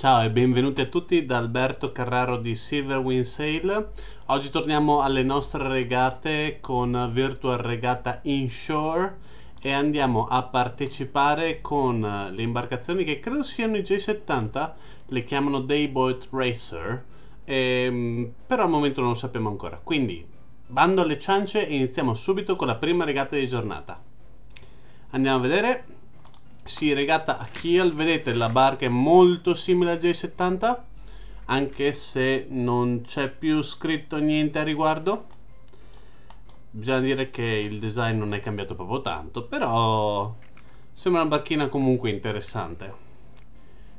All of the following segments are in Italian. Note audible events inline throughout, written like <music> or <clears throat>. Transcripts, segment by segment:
Ciao e benvenuti a tutti da Alberto Carraro di Silver Wind Sail. Oggi torniamo alle nostre regate con Virtual Regata Inshore e andiamo a partecipare con le imbarcazioni che credo siano i J70, le chiamano Dayboat Racer, e, ehm, però al momento non lo sappiamo ancora. Quindi bando alle ciance e iniziamo subito con la prima regata di giornata. Andiamo a vedere si regatta a Kiel. Vedete la barca è molto simile al J70, anche se non c'è più scritto niente a riguardo. Bisogna dire che il design non è cambiato proprio tanto, però sembra una barchina comunque interessante.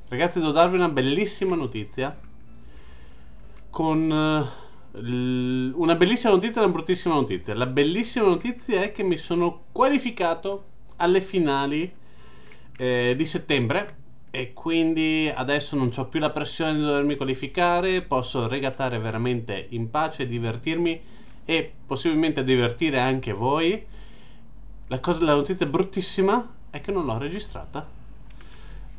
Ragazzi, devo darvi una bellissima notizia. Con eh, una bellissima notizia e una bruttissima notizia. La bellissima notizia è che mi sono qualificato alle finali eh, di settembre e quindi adesso non ho più la pressione di dovermi qualificare, posso regattare veramente in pace, divertirmi e possibilmente divertire anche voi. La, cosa, la notizia bruttissima è che non l'ho registrata.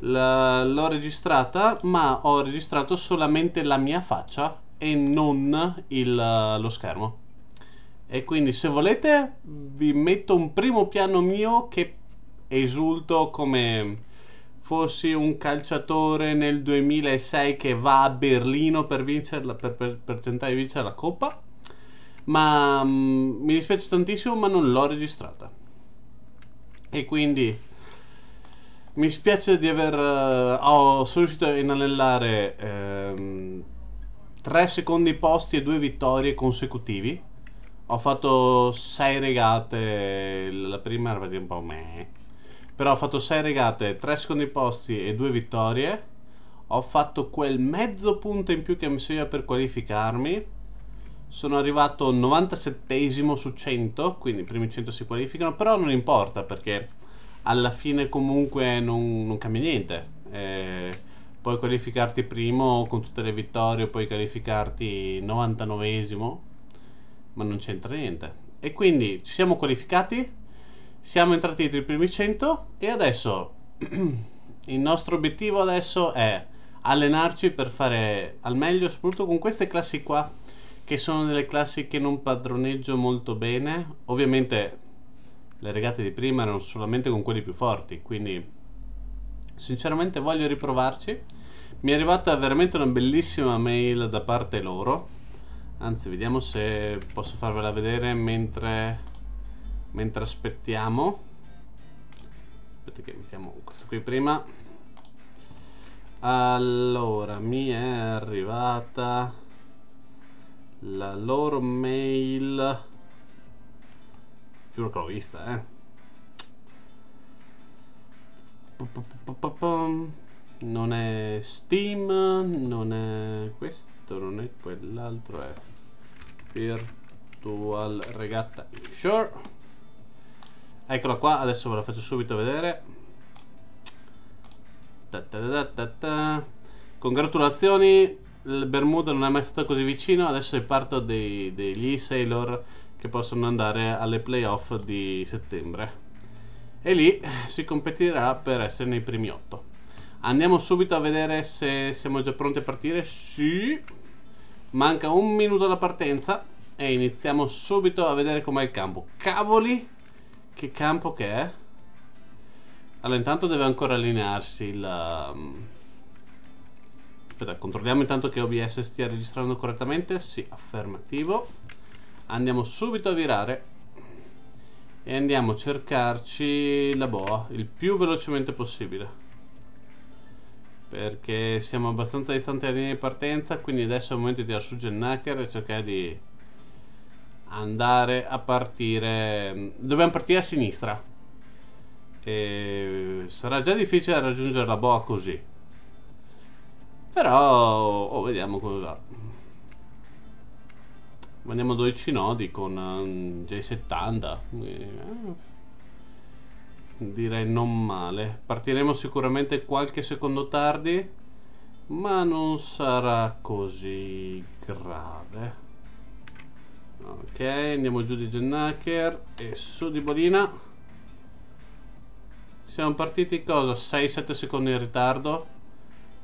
L'ho registrata, ma ho registrato solamente la mia faccia e non il, lo schermo. E quindi se volete vi metto un primo piano mio che esulto come fossi un calciatore nel 2006 che va a Berlino per, vincerla, per, per, per tentare di vincere la Coppa. Ma um, mi dispiace tantissimo, ma non l'ho registrata. E quindi mi spiace di aver. Uh, ho riuscito a inanellare 3 um, ehm, secondi posti e 2 vittorie consecutivi. Ho fatto 6 regate. La prima era un po' meh però ho fatto 6 regate, 3 secondi posti e 2 vittorie. Ho fatto quel mezzo punto in più che mi serviva per qualificarmi. Sono arrivato 97 su 100, quindi i primi 100 si qualificano, però non importa perché alla fine comunque non, non cambia niente. Eh, puoi qualificarti primo con tutte le vittorie, puoi qualificarti 99esimo, ma non c'entra niente. E quindi ci siamo qualificati siamo entrati tra i primi 100 e adesso <clears throat> il nostro obiettivo adesso è allenarci per fare al meglio, soprattutto con queste classi qua, che sono delle classi che non padroneggio molto bene. Ovviamente le regate di prima erano solamente con quelli più forti, quindi sinceramente voglio riprovarci. Mi è arrivata veramente una bellissima mail da parte loro. Anzi, vediamo se posso farvela vedere mentre mentre aspettiamo aspetta che mettiamo questo qui prima allora mi è arrivata la loro mail giuro che l'ho vista eh non è Steam, non è questo, non è quell'altro, è Virtual Regatta Sure. Eccola qua, adesso ve la faccio subito vedere. Ta ta ta ta ta. Congratulazioni, il Bermuda non è mai stato così vicino, adesso è parto dei, degli Sailor che possono andare alle playoff di settembre. E lì si competirà per essere nei primi 8. Andiamo subito a vedere se siamo già pronti a partire. Sì, manca un minuto alla partenza e iniziamo subito a vedere com'è il campo. Cavoli! Che campo che è? Allora intanto deve ancora allinearsi il... Mm, aspetta, controlliamo intanto che OBS stia registrando correttamente Sì, affermativo Andiamo subito a virare E andiamo a cercarci la boa Il più velocemente possibile perché siamo abbastanza distanti dalla linea di partenza quindi adesso è il momento di tirare su Gennaker e cercare di andare a partire... Dobbiamo partire a sinistra. E sarà già difficile raggiungere la boa così. Però... Oh, vediamo come va. Mandiamo 12 nodi con mm, J70. Eh, direi non male. Partiremo sicuramente qualche secondo tardi. Ma non sarà così grave ok andiamo giù di Gennaker e su di Bolina siamo partiti cosa? 6-7 secondi in ritardo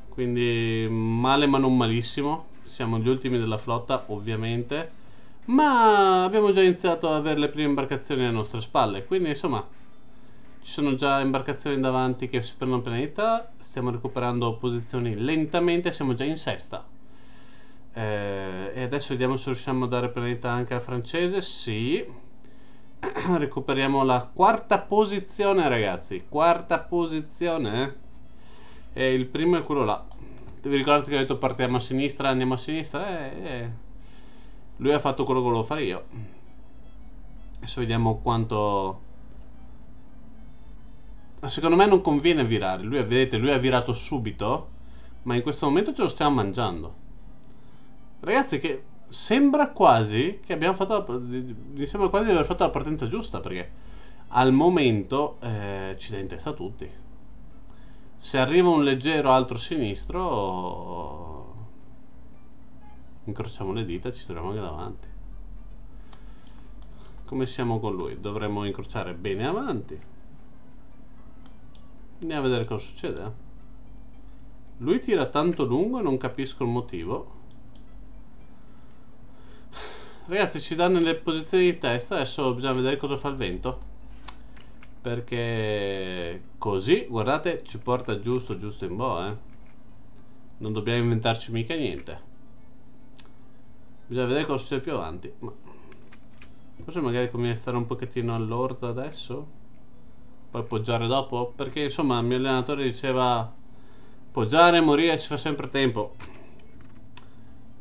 quindi male ma non malissimo siamo gli ultimi della flotta ovviamente ma abbiamo già iniziato ad avere le prime imbarcazioni alle nostre spalle quindi insomma ci sono già imbarcazioni davanti che si prendono pianeta stiamo recuperando posizioni lentamente siamo già in sesta eh, e adesso vediamo se riusciamo a dare priorità anche al francese. Sì. <clears throat> Recuperiamo la quarta posizione, ragazzi. Quarta posizione. E il primo è quello là. Vi ricordate che ho detto partiamo a sinistra, andiamo a sinistra? Eh, eh. Lui ha fatto quello che volevo fare io. Adesso vediamo quanto... Secondo me non conviene virare. Lui, vedete, lui ha virato subito. Ma in questo momento ce lo stiamo mangiando. Ragazzi, che sembra quasi che abbiamo fatto. La, mi sembra quasi di aver fatto la partenza giusta perché al momento eh, ci dà in testa tutti. Se arriva un leggero altro sinistro, incrociamo le dita e ci troviamo anche davanti. Come siamo con lui? Dovremmo incrociare bene avanti. Andiamo a vedere cosa succede. Eh. Lui tira tanto lungo e non capisco il motivo. Ragazzi ci danno le posizioni di testa Adesso bisogna vedere cosa fa il vento Perché Così, guardate Ci porta giusto giusto in boa eh? Non dobbiamo inventarci mica niente Bisogna vedere cosa succede più avanti Ma... Forse magari conviene stare un pochettino all'orza adesso Poi poggiare dopo Perché insomma il mio allenatore diceva Poggiare e morire si fa sempre tempo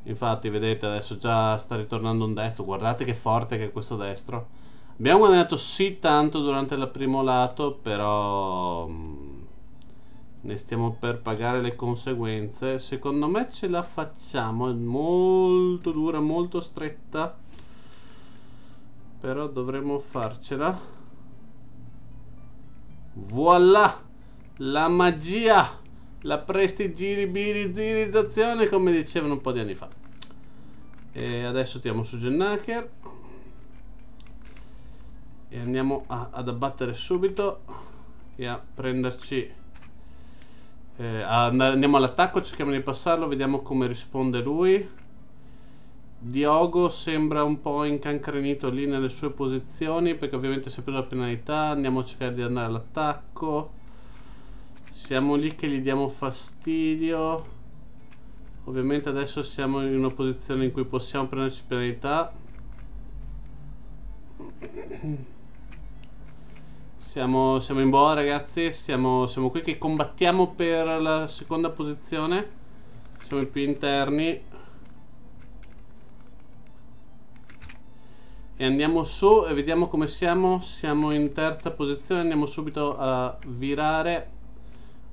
Infatti, vedete, adesso già sta ritornando un destro. Guardate che forte che è questo destro. Abbiamo guadagnato sì tanto durante il primo lato, però mm, ne stiamo per pagare le conseguenze. Secondo me ce la facciamo, è molto dura, molto stretta, però dovremmo farcela. Voilà! La magia! La prestigiribirizzazione come dicevano un po' di anni fa. E adesso tiriamo su Gennaker. E andiamo a, ad abbattere subito e a prenderci... Eh, andare, andiamo all'attacco, cerchiamo di passarlo, vediamo come risponde lui. Diogo sembra un po' incancrenito lì nelle sue posizioni perché ovviamente si è preso la penalità, andiamo a cercare di andare all'attacco. Siamo lì che gli diamo fastidio. Ovviamente adesso siamo in una posizione in cui possiamo prenderci penalità. Siamo, siamo, in boa ragazzi, siamo, siamo qui che combattiamo per la seconda posizione. Siamo i più interni. e andiamo su e vediamo come siamo siamo in terza posizione andiamo subito a virare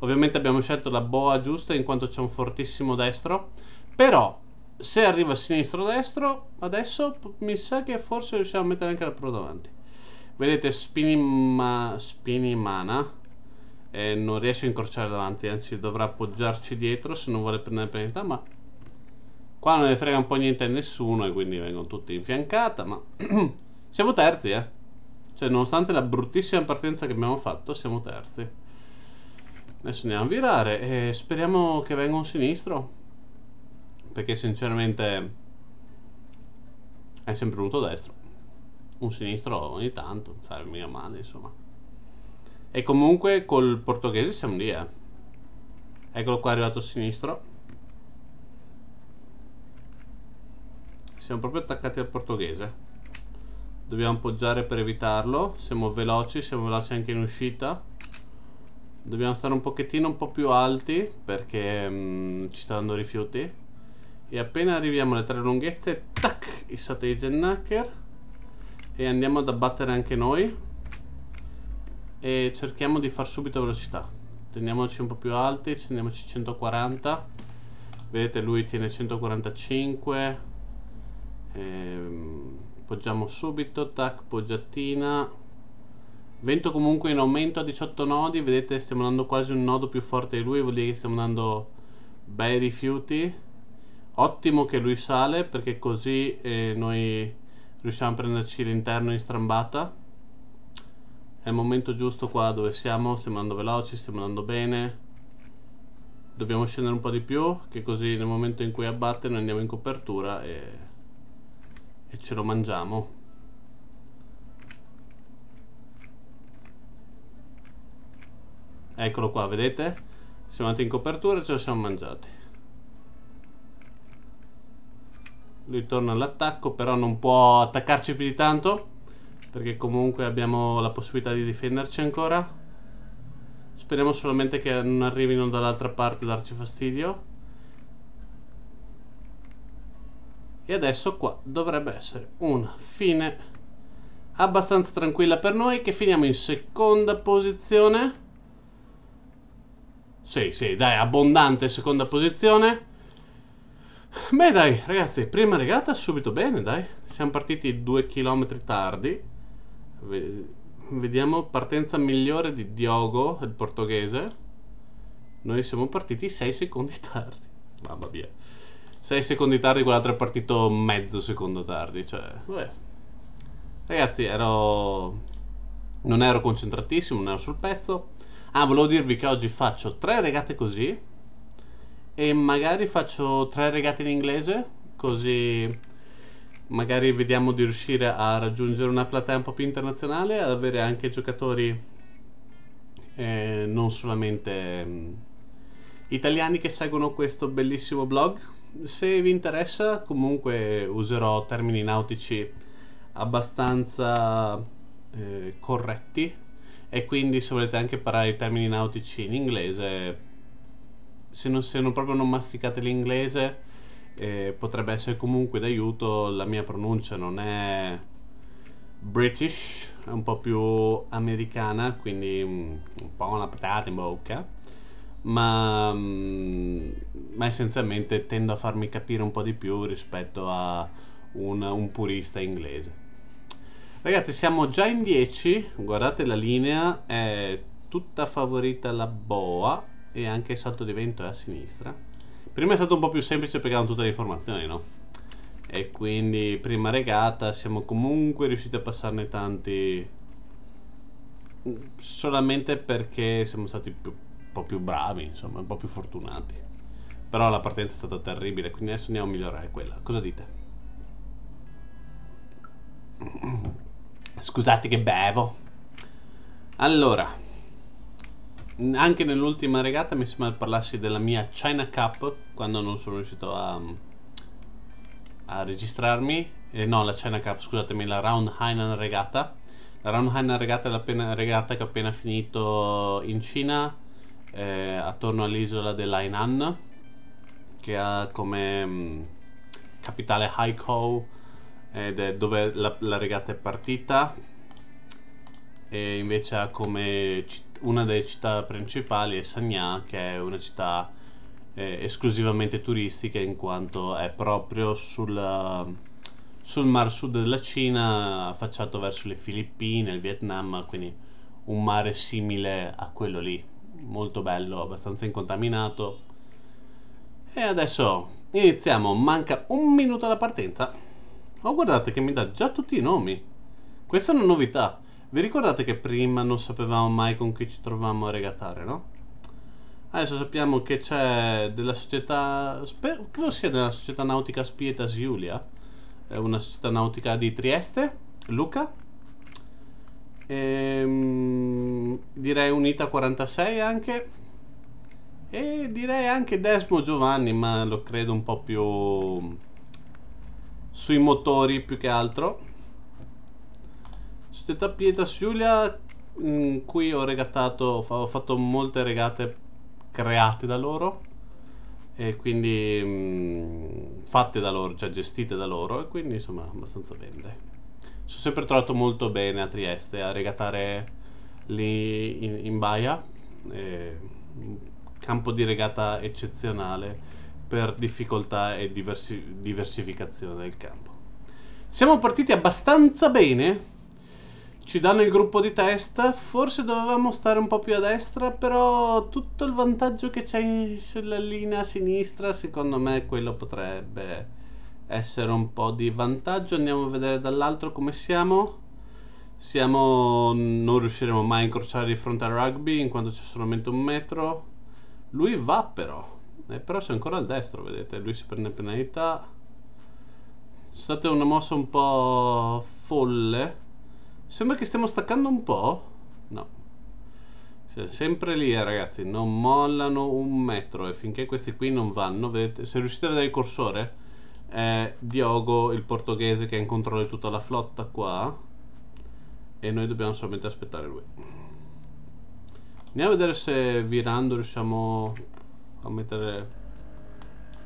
Ovviamente abbiamo scelto la boa giusta in quanto c'è un fortissimo destro. Però se arriva sinistro-destro, adesso mi sa che forse riusciamo a mettere anche la pro davanti. Vedete, Spinimana spini non riesce a incrociare davanti, anzi dovrà appoggiarci dietro se non vuole prendere penalità, ma qua non ne frega un po' niente a nessuno e quindi vengono tutti infiancata, ma <clears throat> siamo terzi, eh. Cioè, nonostante la bruttissima partenza che abbiamo fatto, siamo terzi. Adesso andiamo a virare e speriamo che venga un sinistro. Perché sinceramente è sempre venuto destro. Un sinistro ogni tanto, sarebbe mica male insomma. E comunque col portoghese siamo lì eh. Eccolo qua è arrivato sinistro. Siamo proprio attaccati al portoghese dobbiamo appoggiare per evitarlo siamo veloci, siamo veloci anche in uscita Dobbiamo stare un pochettino un po' più alti perché mh, mm, ci stanno rifiuti. E appena arriviamo alle tre lunghezze, tac, i Satagen Hacker. E andiamo ad abbattere anche noi. E cerchiamo di far subito velocità. Teniamoci un po' più alti, teniamoci 140. Vedete lui tiene 145. Ehm, poggiamo subito, tac, poggiatina. Vento comunque in aumento a 18 nodi, vedete stiamo dando quasi un nodo più forte di lui, vuol dire che stiamo dando bei rifiuti. Ottimo che lui sale perché così eh, noi riusciamo a prenderci l'interno in strambata. È il momento giusto qua dove siamo, stiamo andando veloci, stiamo andando bene. Dobbiamo scendere un po' di più, che così nel momento in cui abbatte noi andiamo in copertura e, e ce lo mangiamo. Eccolo qua, vedete? Siamo andati in copertura e ce lo siamo mangiati. Lui torna all'attacco, però non può attaccarci più di tanto. Perché comunque abbiamo la possibilità di difenderci ancora. Speriamo solamente che non arrivino dall'altra parte a darci fastidio. E adesso qua dovrebbe essere una fine abbastanza tranquilla per noi che finiamo in seconda posizione sì, sì, dai, abbondante seconda posizione. Beh dai, ragazzi, prima regata subito bene, dai. Siamo partiti due chilometri tardi. Vediamo partenza migliore di Diogo, il portoghese. Noi siamo partiti sei secondi tardi. Mamma mia. Sei secondi tardi, quell'altro è partito mezzo secondo tardi. Cioè, vabbè. Ragazzi, ero... Non ero concentratissimo, non ero sul pezzo. Ah, volevo dirvi che oggi faccio tre regate così e magari faccio tre regate in inglese, così magari vediamo di riuscire a raggiungere una platea un po' più internazionale, ad avere anche giocatori eh, non solamente mh, mm, italiani che seguono questo bellissimo blog. Se vi interessa, comunque userò termini nautici abbastanza eh, corretti e quindi se volete anche parlare i termini nautici in inglese, se non, se non proprio non masticate l'inglese, eh, potrebbe essere comunque d'aiuto, la mia pronuncia non è British, è un po' più americana, quindi mm, un po' una patata in bocca, ma, mm, ma essenzialmente tendo a farmi capire un po' di più rispetto a un, un purista inglese. Ragazzi, siamo già in 10. Guardate la linea, è tutta favorita la boa e anche il salto di vento è a sinistra. Prima è stato un po' più semplice perché avevamo tutte le informazioni, no? E quindi prima regata siamo comunque riusciti a passarne tanti solamente perché siamo stati più, un po' più bravi, insomma, un po' più fortunati. Però la partenza è stata terribile, quindi adesso andiamo a migliorare quella. Cosa dite? <clears throat> Scusate che bevo. Allora, anche nell'ultima regata mi sembra parlassi della mia China Cup quando non sono riuscito a, a registrarmi. Eh, no, la China Cup, scusatemi, la Round Hainan regata. La Round Hainan regata è la regata che ho appena finito in Cina, eh, attorno all'isola dell'Hainan, che ha come mh, mm, capitale Haikou ed è dove la, la regata è partita e invece ha come una delle città principali è Sagna che è una città eh, esclusivamente turistica in quanto è proprio sulla, sul mar sud della Cina affacciato verso le Filippine, il Vietnam quindi un mare simile a quello lì molto bello, abbastanza incontaminato e adesso iniziamo manca un minuto alla partenza Oh, guardate che mi dà già tutti i nomi. Questa è una novità. Vi ricordate che prima non sapevamo mai con chi ci trovavamo a regatare, no? Adesso sappiamo che c'è della società... credo sia della società nautica Spietas Giulia. È una società nautica di Trieste, Luca. E, ehm, direi Unita 46 anche. E direi anche Desmo Giovanni, ma lo credo un po' più sui motori più che altro. Su Teta Pietra Giulia, in cui ho regatato, ho fatto molte regate create da loro e quindi mh, mm, fatte da loro, cioè gestite da loro e quindi insomma abbastanza bene. Dai. Sono sempre trovato molto bene a Trieste a regatare lì in, in Baia, eh, campo di regata eccezionale per difficoltà e diversi diversificazione del campo. Siamo partiti abbastanza bene. Ci danno il gruppo di test. forse dovevamo stare un po' più a destra, però tutto il vantaggio che c'è sulla linea sinistra, secondo me quello potrebbe essere un po' di vantaggio. Andiamo a vedere dall'altro come siamo. Siamo... non riusciremo mai a incrociare di fronte al rugby in quanto c'è solamente un metro. Lui va però eh, però c'è ancora il destro vedete lui si prende penalità è stata una mossa un po' folle sembra che stiamo staccando un po' no siamo sempre lì eh, ragazzi non mollano un metro e finché questi qui non vanno vedete se riuscite a vedere il cursore è Diogo il portoghese che è in controllo di tutta la flotta qua e noi dobbiamo solamente aspettare lui andiamo a vedere se virando riusciamo a mettere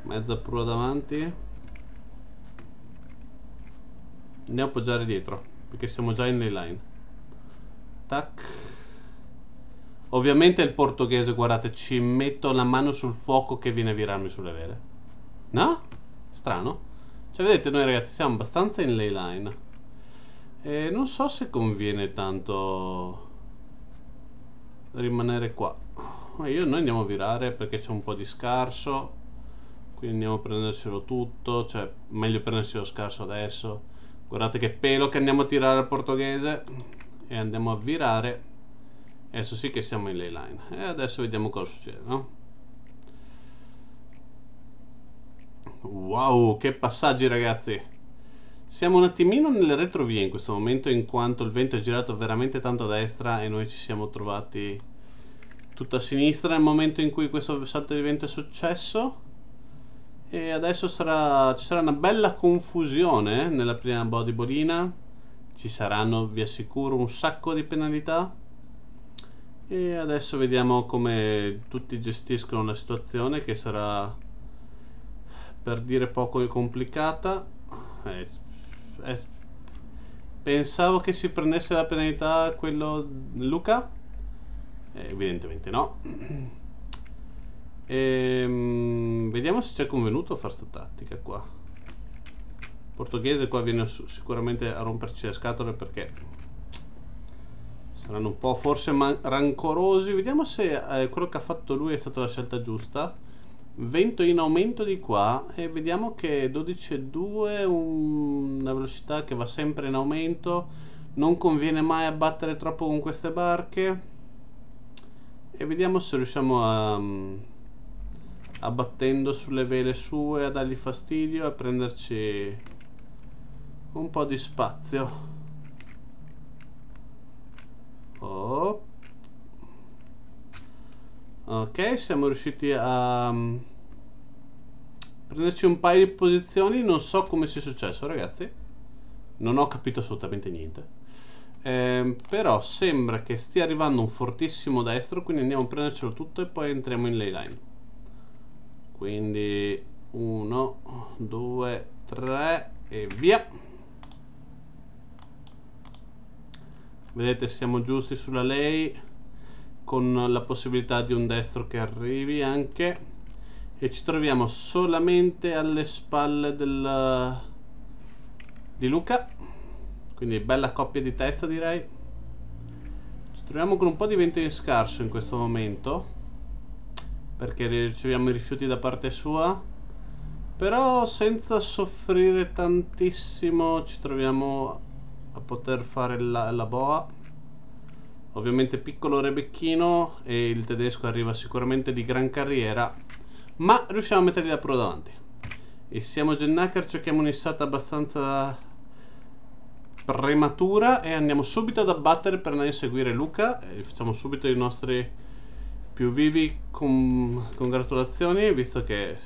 mezza prua davanti ne appoggiare dietro perché siamo già in line tac ovviamente il portoghese guardate ci metto la mano sul fuoco che viene a virarmi sulle vele no? strano cioè vedete noi ragazzi siamo abbastanza in ley line e non so se conviene tanto rimanere qua ma io noi andiamo a virare perché c'è un po' di scarso. Quindi andiamo a prenderselo tutto. Cioè, meglio prenderselo scarso adesso. Guardate che pelo che andiamo a tirare al portoghese. E andiamo a virare. adesso sì che siamo in ley line. E adesso vediamo cosa succede, no? Wow, che passaggi ragazzi! Siamo un attimino nelle retrovie in questo momento in quanto il vento è girato veramente tanto a destra e noi ci siamo trovati tutto a sinistra nel momento in cui questo salto di vento è successo e adesso sarà, ci sarà una bella confusione nella prima bodybolina ci saranno vi assicuro un sacco di penalità e adesso vediamo come tutti gestiscono la situazione che sarà per dire poco complicata eh, eh, pensavo che si prendesse la penalità quello Luca eh, evidentemente no. Ehm, vediamo se ci è convenuto a fare sta tattica qua. Il portoghese qua viene sicuramente a romperci le scatole perché saranno un po' forse rancorosi. Vediamo se eh, quello che ha fatto lui è stata la scelta giusta. Vento in aumento di qua e vediamo che 12.2 una velocità che va sempre in aumento. Non conviene mai abbattere troppo con queste barche e vediamo se riusciamo a mm, abbattendo sulle vele sue a dargli fastidio e a prenderci un po' di spazio oh. ok siamo riusciti a mm, prenderci un paio di posizioni non so come sia successo ragazzi non ho capito assolutamente niente eh, però sembra che stia arrivando un fortissimo destro quindi andiamo a prendercelo tutto e poi entriamo in ley line quindi 1 2 3 e via vedete siamo giusti sulla lei con la possibilità di un destro che arrivi anche e ci troviamo solamente alle spalle del, di Luca quindi bella coppia di testa direi. Ci troviamo con un po' di vento in scarso in questo momento. Perché riceviamo i rifiuti da parte sua. Però senza soffrire tantissimo ci troviamo a poter fare la, la boa. Ovviamente piccolo rebecchino e il tedesco arriva sicuramente di gran carriera. Ma riusciamo a mettergli la prova davanti. E siamo Gennaker, cerchiamo un'issata abbastanza prematura e andiamo subito ad abbattere per andare a seguire Luca e facciamo subito i nostri più vivi con... congratulazioni visto che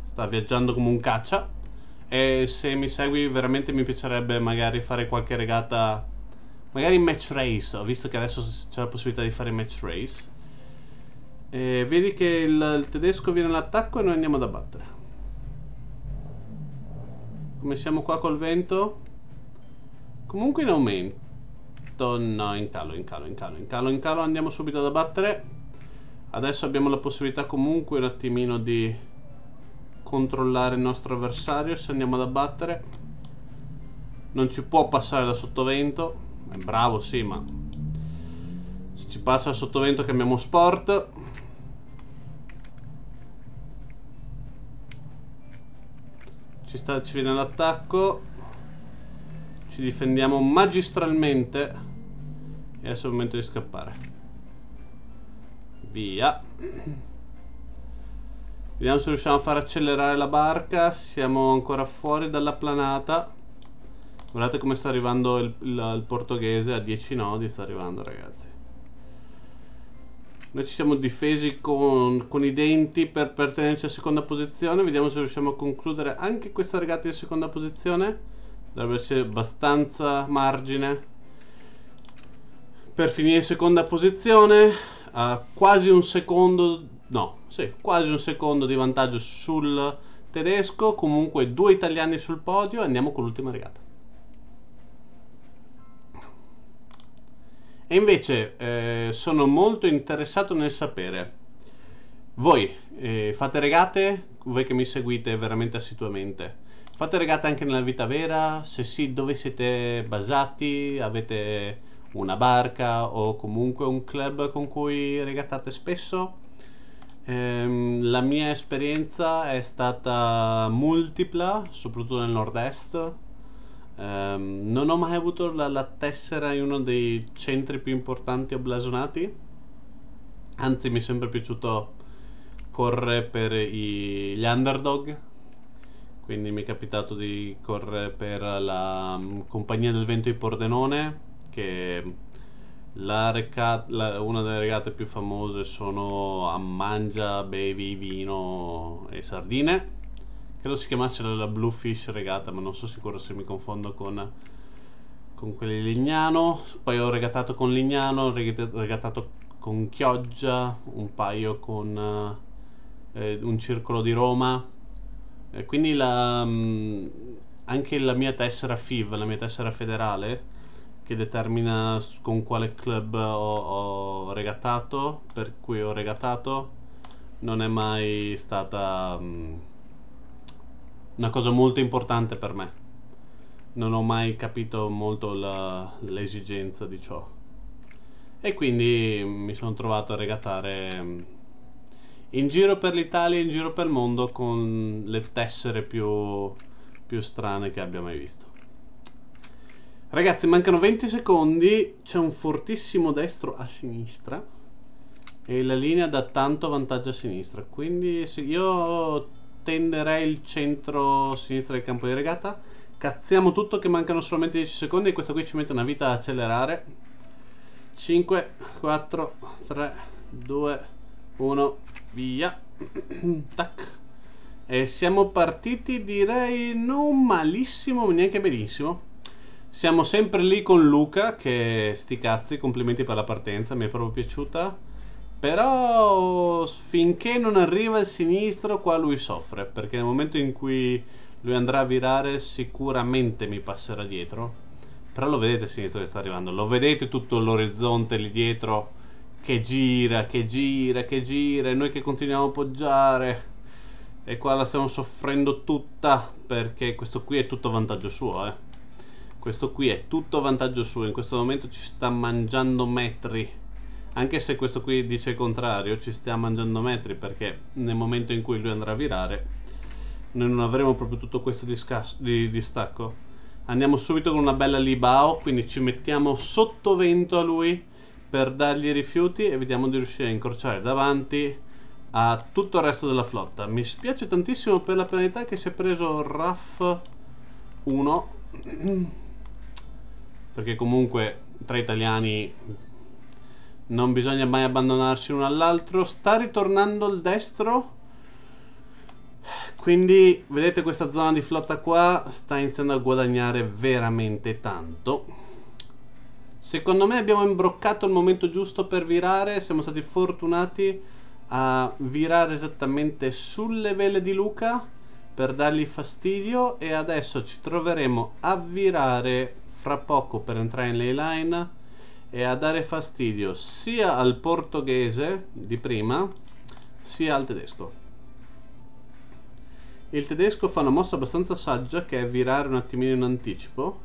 sta viaggiando come un caccia e se mi segui veramente mi piacerebbe magari fare qualche regata magari match race ho visto che adesso c'è la possibilità di fare match race e vedi che il, il tedesco viene all'attacco e noi andiamo ad abbattere come siamo qua col vento comunque in aumento no in calo in calo in calo in calo in calo andiamo subito ad abbattere adesso abbiamo la possibilità comunque un attimino di controllare il nostro avversario se andiamo ad abbattere non ci può passare da sottovento è bravo sì ma se ci passa da sottovento cambiamo sport Ci, sta, ci viene l'attacco. Ci difendiamo magistralmente. E adesso è il momento di scappare. Via. Vediamo se riusciamo a far accelerare la barca. Siamo ancora fuori dalla planata. Guardate come sta arrivando il, il, il portoghese a 10 nodi. Sta arrivando, ragazzi. Noi ci siamo difesi con, con i denti per, pertenerci a seconda posizione. Vediamo se riusciamo a concludere anche questa regata di seconda posizione. Dovrebbe essere abbastanza margine. Per finire in seconda posizione, a quasi un secondo, no, sì, quasi un secondo di vantaggio sul tedesco. Comunque due italiani sul podio. Andiamo con l'ultima regata. E invece eh, sono molto interessato nel sapere. Voi eh, fate regate? Voi che mi seguite veramente assiduamente. Fate regate anche nella vita vera? Se sì, dove siete basati? Avete una barca o comunque un club con cui regattate spesso? Eh, la mia esperienza è stata multipla, soprattutto nel nord-est Um, non ho mai avuto la, la, tessera in uno dei centri più importanti o blasonati. Anzi, mi è sempre piaciuto correre per i, gli underdog. Quindi mi è capitato di correre per la um, Compagnia del Vento di Pordenone, che la reca- la, una delle regate più famose sono a mangia, bevi vino e sardine Credo si chiamasse la, Bluefish regata, ma non sono sicuro se mi confondo con, con quelle di Lignano. Poi ho regatato con Lignano, ho regatato con Chioggia, un paio con eh, un circolo di Roma. E quindi la, mm, anche la mia tessera FIV, la mia tessera federale, che determina con quale club ho, ho regatato, per cui ho regatato, non è mai stata... Mh, mm, una cosa molto importante per me. Non ho mai capito molto l'esigenza di ciò. E quindi mi sono trovato a regatare mm, in giro per l'Italia e in giro per il mondo con le tessere più, più strane che abbia mai visto. Ragazzi, mancano 20 secondi, c'è un fortissimo destro a sinistra e la linea dà tanto vantaggio a sinistra, quindi io tenderei il centro-sinistra del campo di regata. Cazziamo tutto che mancano solamente 10 secondi e questo qui ci mette una vita a accelerare. 5, 4, 3, 2, 1, via. <clears throat> Tac. E siamo partiti direi non malissimo, neanche benissimo. Siamo sempre lì con Luca, che sti cazzi, complimenti per la partenza, mi è proprio piaciuta. Però finché non arriva il sinistro qua lui soffre, perché nel momento in cui lui andrà a virare sicuramente mi passerà dietro. Però lo vedete il sinistro che sta arrivando, lo vedete tutto l'orizzonte lì dietro che gira, che gira, che gira e noi che continuiamo a poggiare e qua la stiamo soffrendo tutta perché questo qui è tutto vantaggio suo eh. questo qui è tutto vantaggio suo in questo momento ci sta mangiando metri anche se questo qui dice il contrario, ci stiamo mangiando metri perché nel momento in cui lui andrà a virare, noi non avremo proprio tutto questo di distacco. Andiamo subito con una bella libao, quindi ci mettiamo sotto vento a lui per dargli i rifiuti e vediamo di riuscire a incrociare davanti a tutto il resto della flotta. Mi spiace tantissimo per la penalità che si è preso RAF 1, perché comunque tra italiani non bisogna mai abbandonarsi l'uno all'altro. Sta ritornando il destro. Quindi, vedete questa zona di flotta qua? Sta iniziando a guadagnare veramente tanto. Secondo me abbiamo imbroccato il momento giusto per virare. Siamo stati fortunati a virare esattamente sulle vele di Luca per dargli fastidio e adesso ci troveremo a virare fra poco per entrare in ley line e a dare fastidio sia al portoghese di prima sia al tedesco. Il tedesco fa una mossa abbastanza saggia che è virare un attimino in anticipo,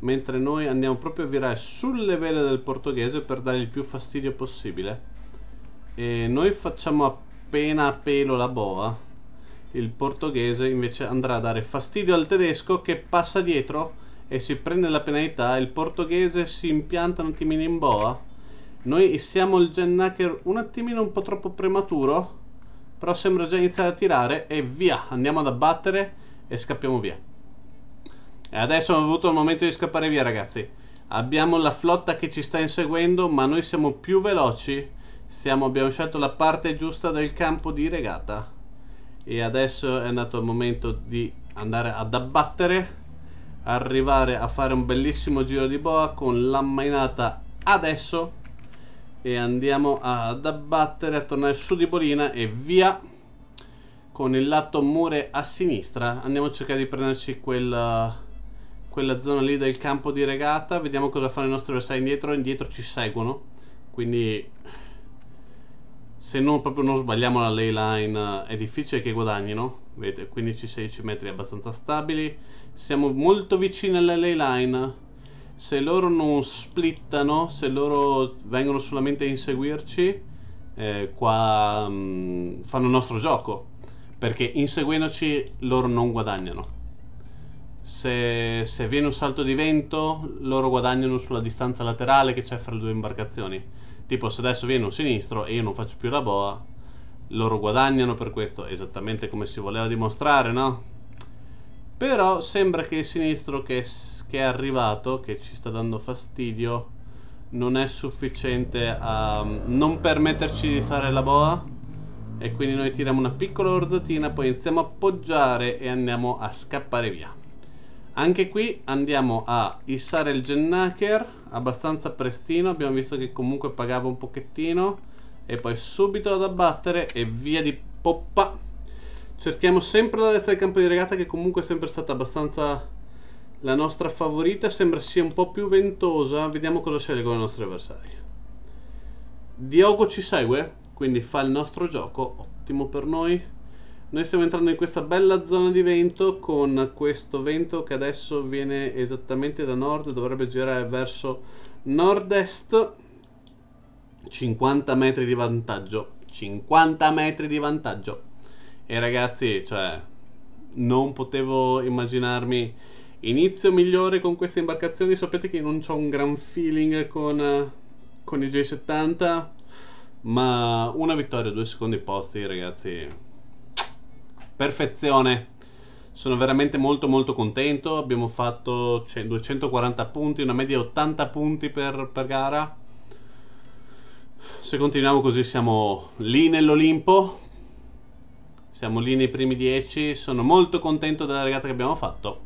mentre noi andiamo proprio a virare sulle vele del portoghese per dargli il più fastidio possibile. E noi facciamo appena a pelo la boa, il portoghese invece andrà a dare fastidio al tedesco che passa dietro e si prende la penalità, il portoghese si impianta un attimino in boa. Noi siamo il Gennaker un attimino un po' troppo prematuro, però sembra già iniziare a tirare e via, andiamo ad abbattere e scappiamo via. E adesso è venuto il momento di scappare via ragazzi. Abbiamo la flotta che ci sta inseguendo, ma noi siamo più veloci. Siamo, abbiamo scelto la parte giusta del campo di regata. E adesso è andato il momento di andare ad abbattere arrivare a fare un bellissimo giro di boa con l'ammainata adesso e andiamo ad abbattere, a tornare su di Bolina e via con il lato mure a sinistra andiamo a cercare di prenderci quella, quella zona lì del campo di regata vediamo cosa fanno i nostri avversari indietro indietro ci seguono quindi se non, proprio non sbagliamo la ley line eh, è difficile che guadagnino vedete 15-16 metri abbastanza stabili siamo molto vicini alla ley line se loro non splittano se loro vengono solamente a inseguirci eh, qua mh, mm, fanno il nostro gioco perché inseguendoci loro non guadagnano se, se viene un salto di vento loro guadagnano sulla distanza laterale che c'è fra le due imbarcazioni Tipo se adesso viene un sinistro e io non faccio più la boa, loro guadagnano per questo, esattamente come si voleva dimostrare, no? Però sembra che il sinistro che, che è arrivato, che ci sta dando fastidio, non è sufficiente a mm, non permetterci di fare la boa. E quindi noi tiriamo una piccola orzatina, poi iniziamo a appoggiare e andiamo a scappare via. Anche qui andiamo a issare il gennaker abbastanza prestino, abbiamo visto che comunque pagava un pochettino e poi subito ad abbattere e via di poppa. Cerchiamo sempre la destra del campo di regata che comunque è sempre stata abbastanza la nostra favorita, sembra sia un po' più ventosa, vediamo cosa scelgono i nostri avversari. Diogo ci segue, quindi fa il nostro gioco, ottimo per noi. Noi stiamo entrando in questa bella zona di vento con questo vento che adesso viene esattamente da nord, dovrebbe girare verso nord-est. 50 metri di vantaggio. 50 metri di vantaggio. E ragazzi, cioè, non potevo immaginarmi inizio migliore con queste imbarcazioni. Sapete che non ho un gran feeling con, con i J70, ma una vittoria, due secondi posti, ragazzi. Perfezione. Sono veramente molto molto contento, abbiamo fatto 240 punti, una media di 80 punti per, per gara. Se continuiamo così siamo lì nell'Olimpo, siamo lì nei primi 10, sono molto contento della regata che abbiamo fatto.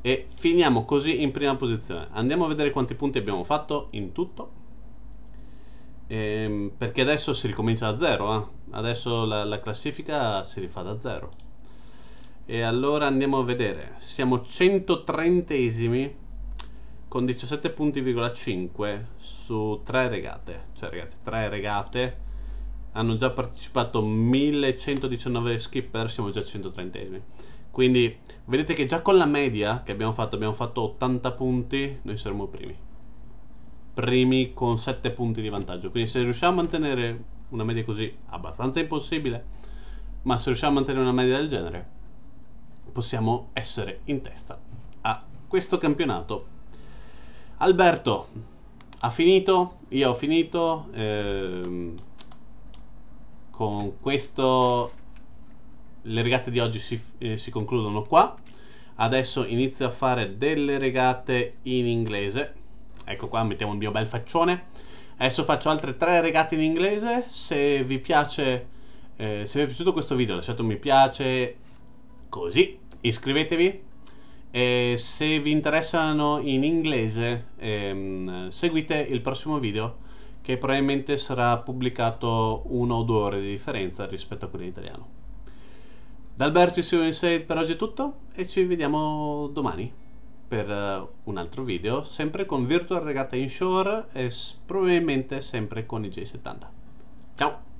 E finiamo così in prima posizione. Andiamo a vedere quanti punti abbiamo fatto in tutto. Ehm, perché adesso si ricomincia da zero, eh? adesso la, la classifica si rifà da zero. E allora andiamo a vedere, siamo 130esimi con 17.5 su 3 regate. Cioè ragazzi, 3 regate. Hanno già partecipato 1119 skipper, siamo già 130esimi. Quindi vedete che già con la media che abbiamo fatto, abbiamo fatto 80 punti, noi saremo primi primi con 7 punti di vantaggio. Quindi se riusciamo a mantenere una media così, abbastanza impossibile, ma se riusciamo a mantenere una media del genere, possiamo essere in testa a questo campionato. Alberto ha finito, io ho finito. Ehm, con questo le regate di oggi si, eh, si concludono qua. Adesso inizio a fare delle regate in inglese Ecco qua, mettiamo un mio bel faccione. Adesso faccio altre tre regate in inglese. Se vi piace, eh, se vi è piaciuto questo video, lasciate un mi piace così. Iscrivetevi. E se vi interessano in inglese, ehm, seguite il prossimo video che probabilmente sarà pubblicato una o due ore di differenza rispetto a quello in italiano. Da Alberto Sione 6 per oggi è tutto e ci vediamo domani per eh, un altro video, sempre con Virtual Regatta Inshore e probabilmente sempre con i J70. Ciao!